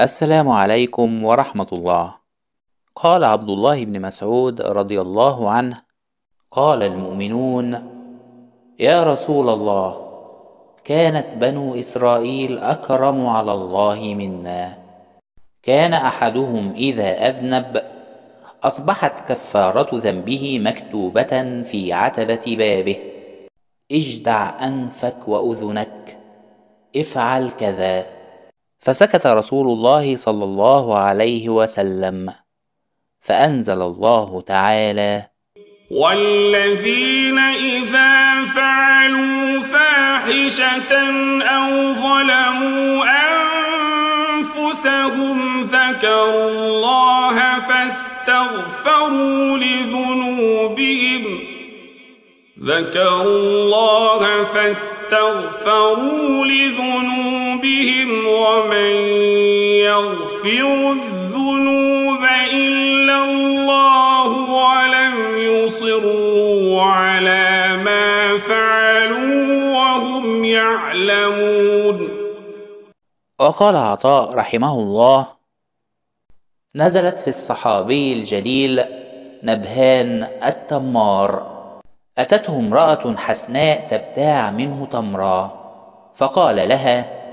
السلام عليكم ورحمة الله. قال عبد الله بن مسعود رضي الله عنه: قال المؤمنون: يا رسول الله، كانت بنو إسرائيل أكرم على الله منا. كان أحدهم إذا أذنب أصبحت كفارة ذنبه مكتوبة في عتبة بابه. اجدع أنفك وأذنك، افعل كذا. فسكت رسول الله صلى الله عليه وسلم فانزل الله تعالى والذين اذا فعلوا فاحشه او ظلموا انفسهم ذكروا الله فاستغفروا لذنوبهم ذكروا الله فاستغفروا لذنوبهم بهم ومن يغفر الذنوب إلا الله ولم يصروا على ما فعلوا وهم يعلمون وقال عطاء رحمه الله نزلت في الصحابي الجليل نبهان التمار أتته امرأة حسناء تبتاع منه تمرا فقال لها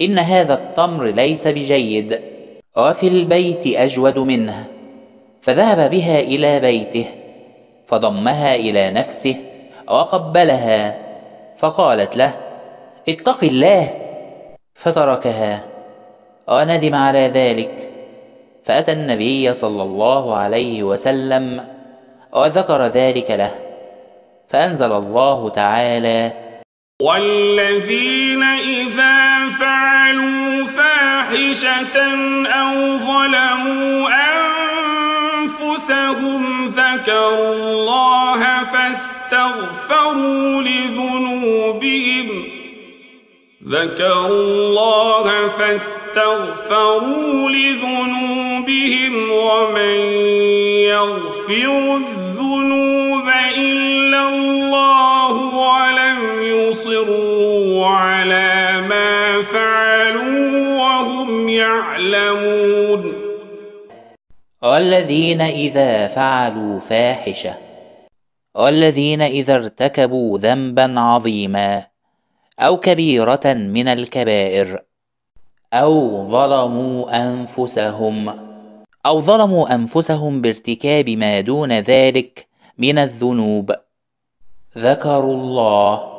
إن هذا التمر ليس بجيد وفي البيت أجود منه فذهب بها إلى بيته فضمها إلى نفسه وقبلها فقالت له اتق الله فتركها وندم على ذلك فأتى النبي صلى الله عليه وسلم وذكر ذلك له فأنزل الله تعالى والذي فاحشة أو ظلموا أنفسهم ذكروا الله فاستغفروا لذنوبهم ذكروا الله فاستغفروا لذنوبهم ومن يغفر والذين إذا فعلوا فاحشة والذين إذا ارتكبوا ذنبا عظيما أو كبيرة من الكبائر أو ظلموا أنفسهم أو ظلموا أنفسهم بارتكاب ما دون ذلك من الذنوب ذكروا الله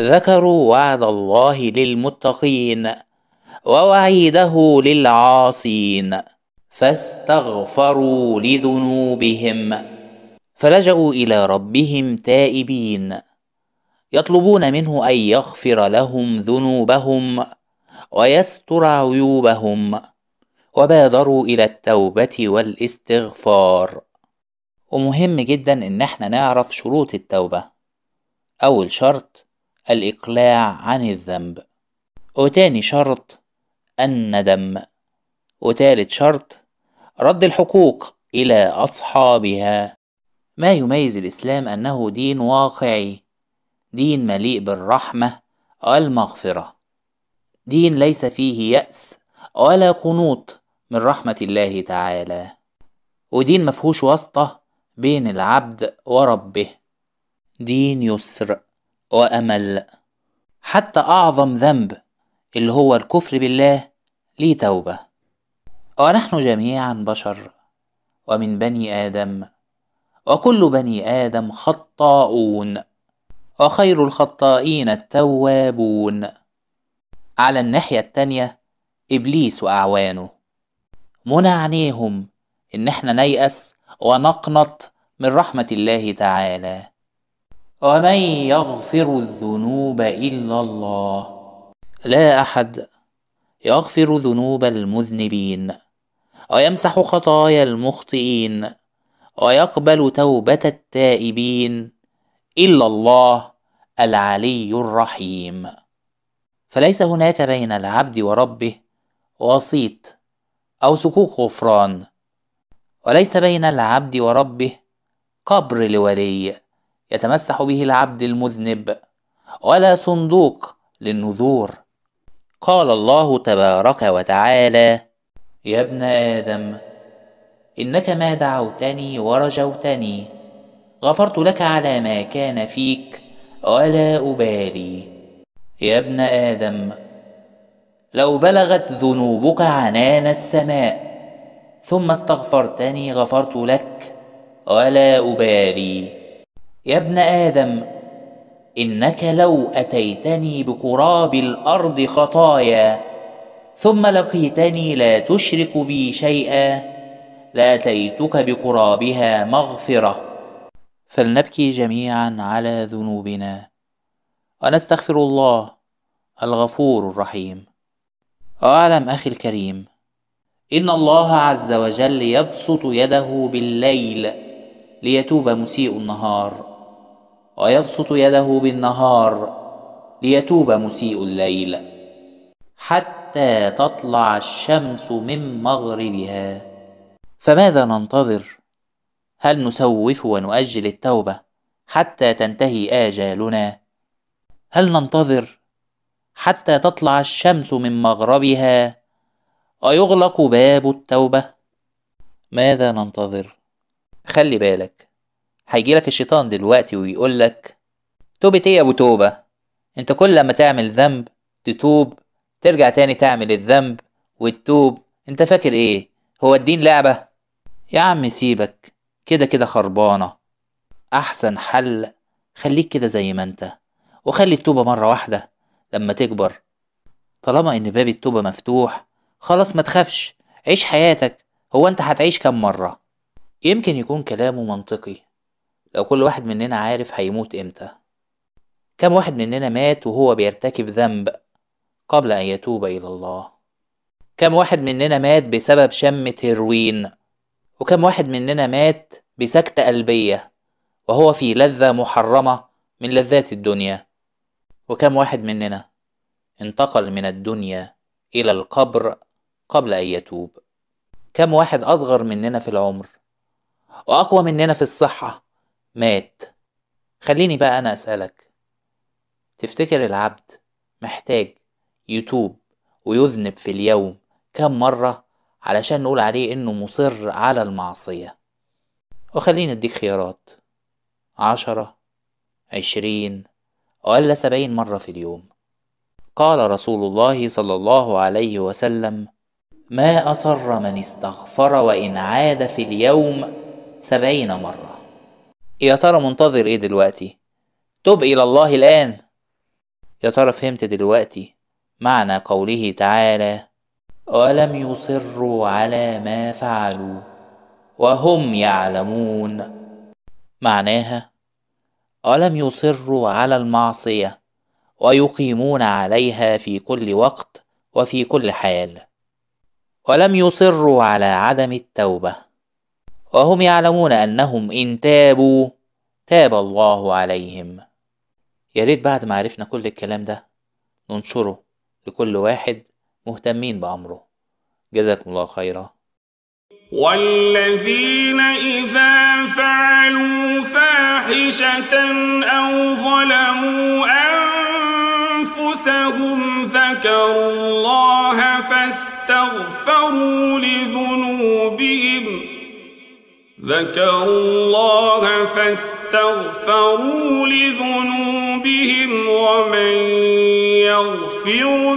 ذكروا وعد الله للمتقين ووعيده للعاصين فاستغفروا لذنوبهم فلجأوا إلى ربهم تائبين يطلبون منه أن يغفر لهم ذنوبهم ويستر عيوبهم وبادروا إلى التوبة والاستغفار ومهم جدا إن احنا نعرف شروط التوبة أول شرط الإقلاع عن الذنب وتاني شرط الندم وتالت شرط رد الحقوق إلى أصحابها ما يميز الإسلام أنه دين واقعي دين مليء بالرحمة والمغفرة دين ليس فيه يأس ولا قنوط من رحمة الله تعالى ودين مفهوش واسطة بين العبد وربه دين يسر وأمل حتى أعظم ذنب اللي هو الكفر بالله ليه توبة ونحن آه، جميعا بشر ومن بني ادم وكل بني ادم خطاؤون وخير الخطائين التوابون على الناحيه التانيه ابليس واعوانه منى عينيهم ان احنا نيأس ونقنط من رحمه الله تعالى ومن يغفر الذنوب الا الله لا احد يغفر ذنوب المذنبين ويمسح خطايا المخطئين ويقبل توبة التائبين إلا الله العلي الرحيم فليس هناك بين العبد وربه وسيط أو سكوك غفران وليس بين العبد وربه قبر لولي يتمسح به العبد المذنب ولا صندوق للنذور قال الله تبارك وتعالى يا ابن ادم انك ما دعوتني ورجوتني غفرت لك على ما كان فيك ولا ابالي يا ابن ادم لو بلغت ذنوبك عنان السماء ثم استغفرتني غفرت لك ولا ابالي يا ابن ادم انك لو اتيتني بقراب الارض خطايا ثم لقيتني لا تشرك بي شيئا لاتيتك بقرابها مغفره فلنبكي جميعا على ذنوبنا ونستغفر الله الغفور الرحيم اعلم اخي الكريم ان الله عز وجل يبسط يده بالليل ليتوب مسيء النهار ويبسط يده بالنهار ليتوب مسيء الليل حتى حتى تطلع الشمس من مغربها فماذا ننتظر هل نسوف ونؤجل التوبه حتى تنتهي اجالنا هل ننتظر حتى تطلع الشمس من مغربها ايغلق باب التوبه ماذا ننتظر خلي بالك هيجيلك الشيطان دلوقتي ويقولك توبة ايه يا ابو توبه انت كل ما تعمل ذنب تتوب ترجع تاني تعمل الذنب وتتوب انت فاكر ايه هو الدين لعبة يا عم سيبك كده كده خربانة احسن حل خليك كده زي ما انت وخلي التوبة مرة واحدة لما تكبر طالما ان باب التوبة مفتوح خلاص ما تخافش عيش حياتك هو انت هتعيش كم مرة يمكن يكون كلامه منطقي لو كل واحد مننا عارف هيموت امتى كم واحد مننا مات وهو بيرتكب ذنب قبل أن يتوب إلى الله كم واحد مننا مات بسبب شم تروين وكم واحد مننا مات بسكتة قلبية وهو في لذة محرمة من لذات الدنيا وكم واحد مننا انتقل من الدنيا إلى القبر قبل أن يتوب كم واحد أصغر مننا في العمر وأقوى مننا في الصحة مات خليني بقى أنا أسألك تفتكر العبد محتاج يتوب ويذنب في اليوم كم مرة علشان نقول عليه إنه مصر على المعصية وخليني أديك خيارات عشرة عشرين ولا سبعين مرة في اليوم قال رسول الله صلى الله عليه وسلم ما أصر من استغفر وإن عاد في اليوم سبعين مرة يا ترى منتظر إيه دلوقتي؟ تب إلى الله الآن يا ترى فهمت دلوقتي معنى قوله تعالى ولم يصروا على ما فعلوا وهم يعلمون معناها ولم يصروا على المعصيه ويقيمون عليها في كل وقت وفي كل حال ولم يصروا على عدم التوبه وهم يعلمون انهم ان تابوا تاب الله عليهم يا ريت بعد ما عرفنا كل الكلام ده ننشره لكل واحد مهتمين بأمره جزاكم الله خيرا والذين إذا فعلوا فاحشة أو ظلموا أنفسهم ذكروا الله فاستغفروا لذنوبهم ذكروا الله فاستغفروا لذنوبهم ومن يغفر